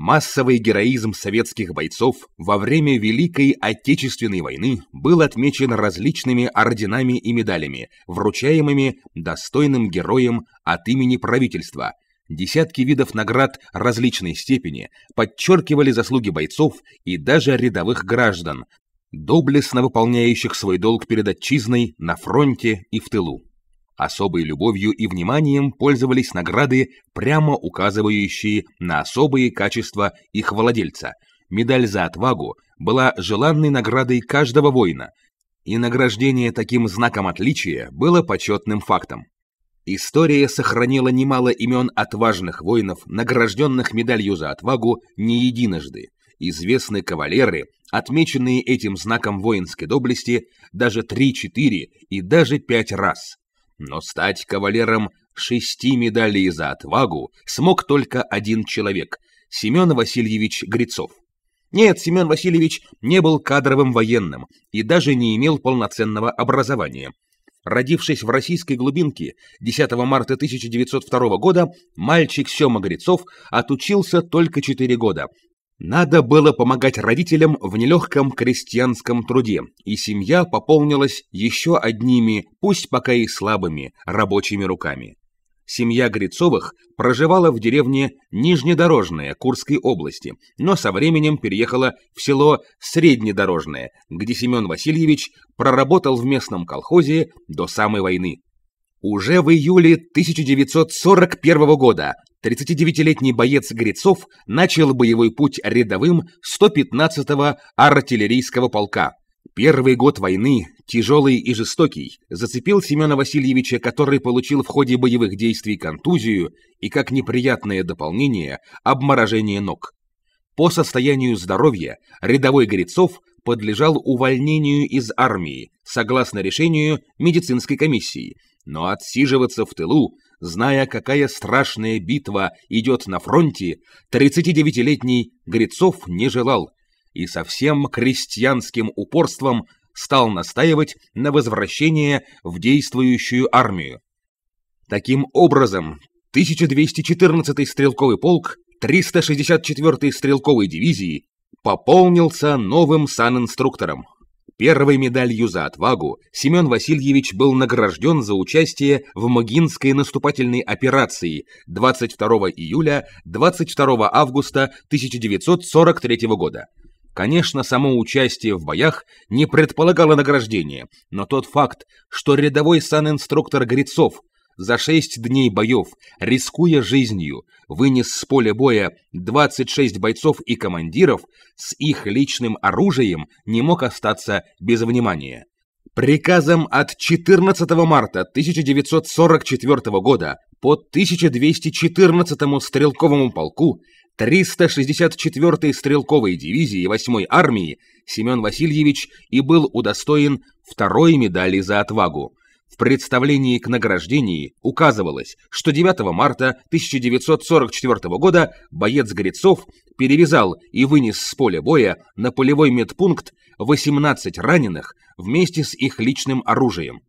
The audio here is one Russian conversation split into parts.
Массовый героизм советских бойцов во время Великой Отечественной войны был отмечен различными орденами и медалями, вручаемыми достойным героям от имени правительства. Десятки видов наград различной степени подчеркивали заслуги бойцов и даже рядовых граждан, доблестно выполняющих свой долг перед отчизной на фронте и в тылу. Особой любовью и вниманием пользовались награды, прямо указывающие на особые качества их владельца. Медаль за отвагу была желанной наградой каждого воина, и награждение таким знаком отличия было почетным фактом. История сохранила немало имен отважных воинов, награжденных медалью за отвагу не единожды. Известны кавалеры, отмеченные этим знаком воинской доблести, даже 3-4 и даже 5 раз. Но стать кавалером шести медалей за отвагу смог только один человек — Семен Васильевич Грицов. Нет, Семен Васильевич не был кадровым военным и даже не имел полноценного образования. Родившись в российской глубинке 10 марта 1902 года, мальчик Сема Грицов отучился только 4 года, надо было помогать родителям в нелегком крестьянском труде, и семья пополнилась еще одними, пусть пока и слабыми, рабочими руками. Семья Грицовых проживала в деревне Нижнедорожная Курской области, но со временем переехала в село Среднедорожное, где Семен Васильевич проработал в местном колхозе до самой войны. Уже в июле 1941 года 39-летний боец Грицов начал боевой путь рядовым 115-го артиллерийского полка. Первый год войны, тяжелый и жестокий, зацепил Семена Васильевича, который получил в ходе боевых действий контузию и, как неприятное дополнение, обморожение ног. По состоянию здоровья рядовой Грицов подлежал увольнению из армии, согласно решению медицинской комиссии – но отсиживаться в тылу, зная, какая страшная битва идет на фронте, 39-летний Грицов не желал и со всем крестьянским упорством стал настаивать на возвращение в действующую армию. Таким образом, 1214-й стрелковый полк 364-й стрелковой дивизии пополнился новым санинструктором. Первой медалью за отвагу Семен Васильевич был награжден за участие в Могинской наступательной операции 22 июля 22 августа 1943 года. Конечно, само участие в боях не предполагало награждения, но тот факт, что рядовой санинструктор Грицов – за шесть дней боев, рискуя жизнью, вынес с поля боя 26 бойцов и командиров, с их личным оружием не мог остаться без внимания. Приказом от 14 марта 1944 года по 1214 стрелковому полку 364-й стрелковой дивизии 8-й армии Семен Васильевич и был удостоен второй медали за отвагу. В представлении к награждении указывалось, что 9 марта 1944 года боец Грецов перевязал и вынес с поля боя на полевой медпункт 18 раненых вместе с их личным оружием.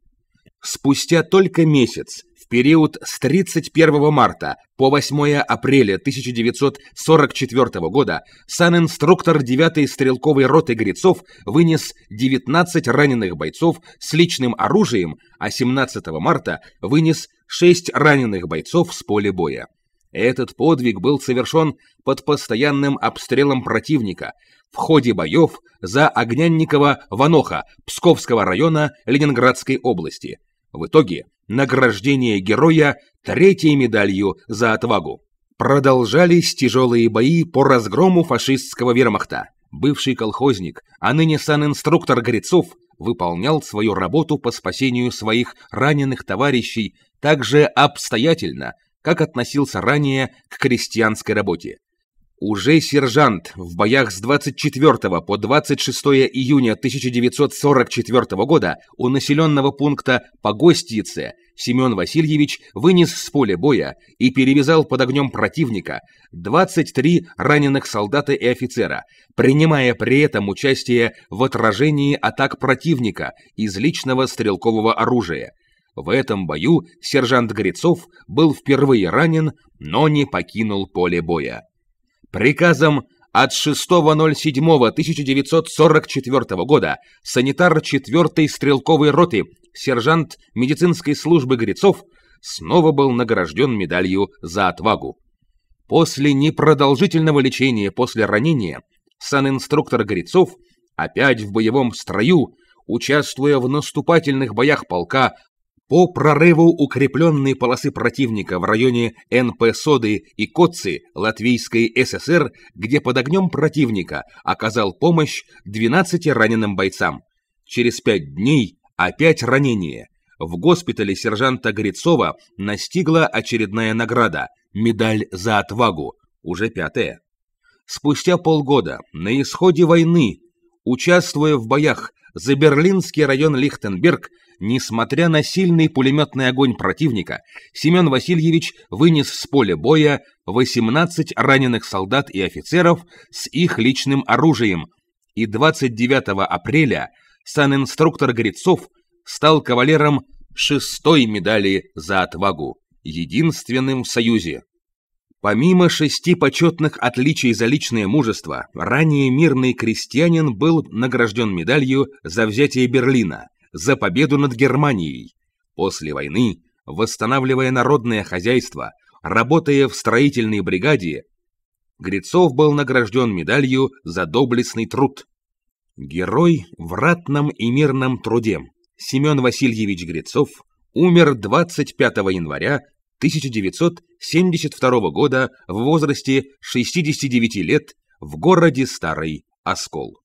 Спустя только месяц период с 31 марта по 8 апреля 1944 года санинструктор 9-й стрелковой роты Грицов вынес 19 раненых бойцов с личным оружием, а 17 марта вынес 6 раненых бойцов с поля боя. Этот подвиг был совершен под постоянным обстрелом противника в ходе боев за Огнянникова-Ваноха Псковского района Ленинградской области – в итоге награждение героя третьей медалью за отвагу. Продолжались тяжелые бои по разгрому фашистского вермахта. Бывший колхозник, а ныне санинструктор Грецов, выполнял свою работу по спасению своих раненых товарищей так же обстоятельно, как относился ранее к крестьянской работе. Уже сержант в боях с 24 по 26 июня 1944 года у населенного пункта Погостице Семен Васильевич вынес с поля боя и перевязал под огнем противника 23 раненых солдата и офицера, принимая при этом участие в отражении атак противника из личного стрелкового оружия. В этом бою сержант Грицов был впервые ранен, но не покинул поле боя. Приказом от 6.07.1944 года санитар 4-й стрелковой роты, сержант медицинской службы Грицов, снова был награжден медалью за отвагу. После непродолжительного лечения после ранения санинструктор Грицов опять в боевом строю, участвуя в наступательных боях полка по прорыву укрепленной полосы противника в районе НП Соды и Коци Латвийской ССР, где под огнем противника оказал помощь 12 раненым бойцам. Через пять дней опять ранение. В госпитале сержанта Грицова настигла очередная награда – медаль за отвагу, уже пятая. Спустя полгода, на исходе войны, участвуя в боях за берлинский район Лихтенберг, несмотря на сильный пулеметный огонь противника, Семен Васильевич вынес с поля боя 18 раненых солдат и офицеров с их личным оружием, и 29 апреля санинструктор Грицов стал кавалером шестой медали за отвагу, единственным в Союзе. Помимо шести почетных отличий за личное мужество, ранее мирный крестьянин был награжден медалью за взятие Берлина, за победу над Германией. После войны, восстанавливая народное хозяйство, работая в строительной бригаде, Грицов был награжден медалью за доблестный труд. Герой в ратном и мирном труде Семен Васильевич Грицов умер 25 января 1972 года в возрасте 69 лет в городе Старый Оскол.